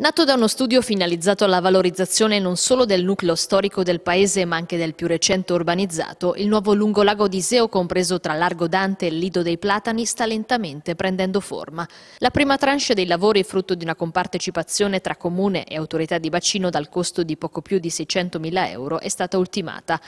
Nato da uno studio finalizzato alla valorizzazione non solo del nucleo storico del paese ma anche del più recente urbanizzato, il nuovo lungolago di Seo, compreso tra Largo Dante e il Lido dei Platani, sta lentamente prendendo forma. La prima tranche dei lavori, frutto di una compartecipazione tra comune e autorità di bacino dal costo di poco più di 600.000 euro, è stata ultimata.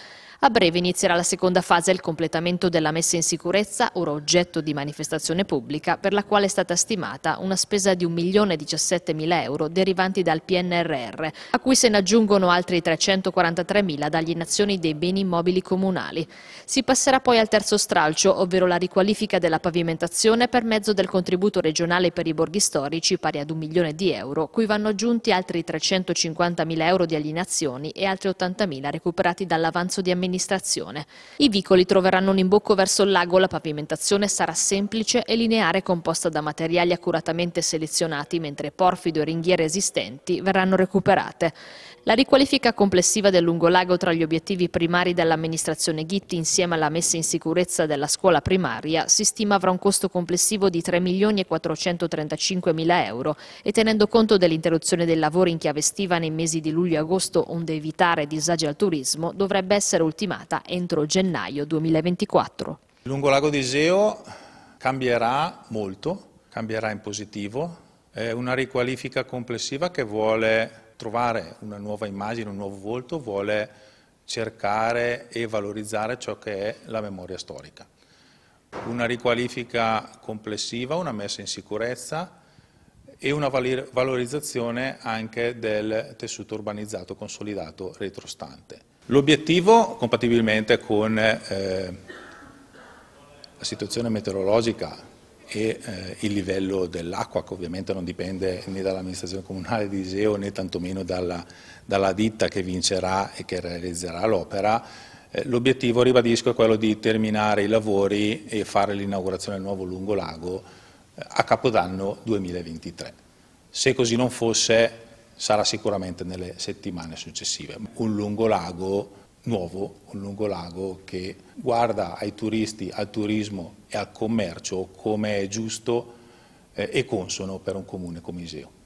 A breve inizierà la seconda fase, il completamento della messa in sicurezza, ora oggetto di manifestazione pubblica, per la quale è stata stimata una spesa di 1.017.000 euro derivanti dal PNRR, a cui se ne aggiungono altri 343 mila dagli inazioni dei beni immobili comunali. Si passerà poi al terzo stralcio, ovvero la riqualifica della pavimentazione per mezzo del contributo regionale per i borghi storici pari ad un milione di euro, cui vanno aggiunti altri 350 mila euro di alienazioni e altri 80 mila recuperati dall'avanzo di amministrazione. I vicoli troveranno un imbocco verso il lago, la pavimentazione sarà semplice e lineare composta da materiali accuratamente selezionati, mentre porfido e ringhiere esistenti verranno recuperate. La riqualifica complessiva del lungolago tra gli obiettivi primari dell'amministrazione Ghitti insieme alla messa in sicurezza della scuola primaria si stima avrà un costo complessivo di 3 milioni e 435 mila euro e tenendo conto dell'interruzione dei lavori in chiave estiva nei mesi di luglio e agosto onde evitare disagi al turismo dovrebbe essere ultimata entro gennaio 2024. Il lungolago di Iseo cambierà molto, cambierà in positivo è una riqualifica complessiva che vuole trovare una nuova immagine, un nuovo volto, vuole cercare e valorizzare ciò che è la memoria storica. Una riqualifica complessiva, una messa in sicurezza e una valorizzazione anche del tessuto urbanizzato consolidato retrostante. L'obiettivo, compatibilmente con eh, la situazione meteorologica e eh, il livello dell'acqua che ovviamente non dipende né dall'amministrazione comunale di Iseo né tantomeno dalla, dalla ditta che vincerà e che realizzerà l'opera. Eh, L'obiettivo, ribadisco, è quello di terminare i lavori e fare l'inaugurazione del nuovo lungolago eh, a Capodanno 2023. Se così non fosse sarà sicuramente nelle settimane successive. Un lungolago nuovo un lungolago che guarda ai turisti, al turismo e al commercio come è giusto eh, e consono per un comune come Iseo.